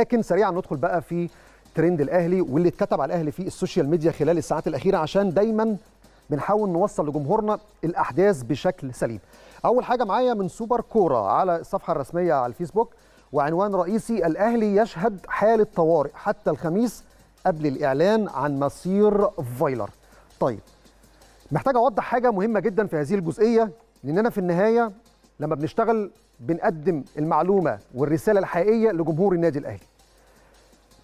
لكن سريعا ندخل بقى في ترند الاهلي واللي اتكتب على الاهلي في السوشيال ميديا خلال الساعات الاخيره عشان دايما بنحاول نوصل لجمهورنا الاحداث بشكل سليم اول حاجه معايا من سوبر كوره على الصفحه الرسميه على الفيسبوك وعنوان رئيسي الاهلي يشهد حاله طوارئ حتى الخميس قبل الاعلان عن مصير فايلر طيب محتاج اوضح حاجه مهمه جدا في هذه الجزئيه لاننا في النهايه لما بنشتغل بنقدم المعلومه والرساله الحقيقيه لجمهور النادي الاهلي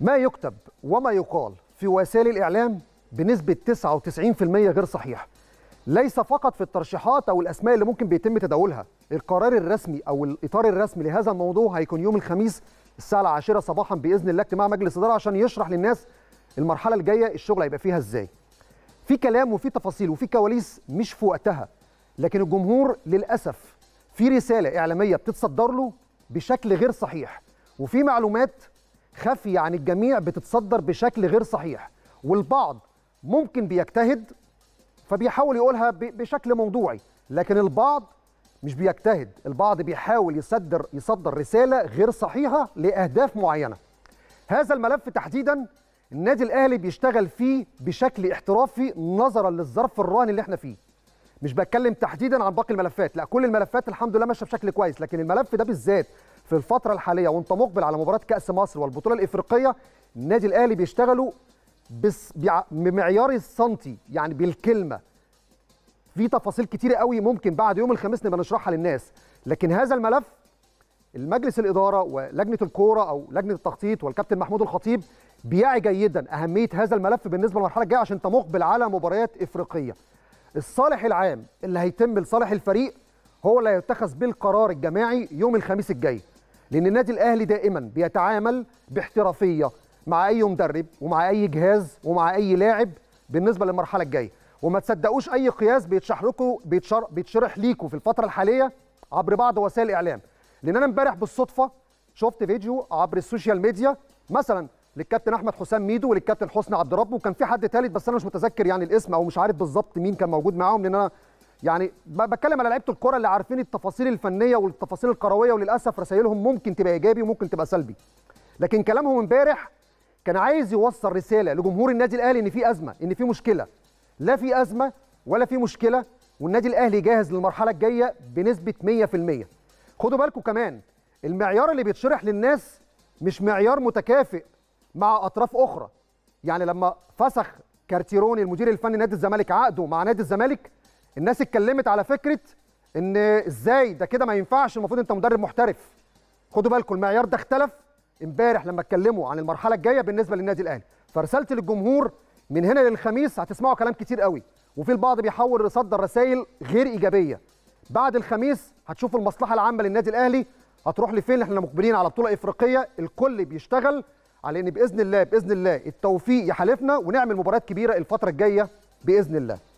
ما يكتب وما يقال في وسائل الإعلام بنسبة 99% غير صحيح ليس فقط في الترشيحات أو الأسماء اللي ممكن بيتم تداولها القرار الرسمي أو الإطار الرسمي لهذا الموضوع هيكون يوم الخميس الساعة العاشرة صباحا بإذن الله اجتماع مجلس إدارة عشان يشرح للناس المرحلة الجاية الشغل هيبقى فيها إزاي في كلام وفي تفاصيل وفي كواليس مش في وقتها لكن الجمهور للأسف في رسالة إعلامية بتتصدر له بشكل غير صحيح وفي معلومات خفي عن الجميع بتتصدر بشكل غير صحيح والبعض ممكن بيجتهد فبيحاول يقولها بشكل موضوعي لكن البعض مش بيجتهد البعض بيحاول يصدر يصدر رساله غير صحيحه لاهداف معينه هذا الملف تحديدا النادي الاهلي بيشتغل فيه بشكل احترافي نظرا للظرف الراهن اللي احنا فيه مش بتكلم تحديدا عن باقي الملفات لا كل الملفات الحمد لله ماشيه بشكل كويس لكن الملف ده بالذات في الفتره الحاليه وانت مقبل على مباراه كاس مصر والبطوله الافريقيه النادي الاهلي بيشتغلوا بس بمعيار السنتي يعني بالكلمه في تفاصيل كتيره قوي ممكن بعد يوم الخميس نبقى نشرحها للناس لكن هذا الملف المجلس الاداره ولجنه الكوره او لجنه التخطيط والكابتن محمود الخطيب بيعي جيدا اهميه هذا الملف بالنسبه للمرحله الجايه عشان انت مقبل على مباريات افريقيه الصالح العام اللي هيتم لصالح الفريق هو اللي هيتخذ بالقرار الجماعي يوم الخميس الجاي لان النادي الاهلي دائما بيتعامل باحترافيه مع اي مدرب ومع اي جهاز ومع اي لاعب بالنسبه للمرحله الجايه وما تصدقوش اي قياس بيتشرح لكم بيتشرح ليكم في الفتره الحاليه عبر بعض وسائل الاعلام لان انا امبارح بالصدفه شفت فيديو عبر السوشيال ميديا مثلا للكابتن احمد حسام ميدو وللكابتن حسني عبد ربه وكان في حد ثالث بس انا مش متذكر يعني الاسم او مش عارف بالظبط مين كان موجود معاهم لان انا يعني بتكلم على لعيبه الكره اللي عارفين التفاصيل الفنيه والتفاصيل الكرويه وللاسف رسائلهم ممكن تبقى ايجابي وممكن تبقى سلبي لكن كلامهم امبارح كان عايز يوصل رساله لجمهور النادي الاهلي ان في ازمه ان في مشكله لا في ازمه ولا في مشكله والنادي الاهلي جاهز للمرحله الجايه بنسبه 100% خدوا بالكم كمان المعيار اللي بيتشرح للناس مش معيار متكافئ مع اطراف اخرى يعني لما فسخ كارتيروني المدير الفني نادي الزمالك عقده مع نادي الزمالك الناس اتكلمت على فكره ان ازاي ده كده ما ينفعش المفروض انت مدرب محترف خدوا بالكم المعيار ده اختلف امبارح لما اتكلموا عن المرحله الجايه بالنسبه للنادي الاهلي فرسالتي للجمهور من هنا للخميس هتسمعوا كلام كتير قوي وفي البعض بيحاول يصدر رسائل غير ايجابيه بعد الخميس هتشوفوا المصلحه العامه للنادي الاهلي هتروح لفين احنا مقبلين على بطوله افريقيه الكل بيشتغل على ان باذن الله باذن الله التوفيق يحالفنا ونعمل مباريات كبيره الفتره الجايه باذن الله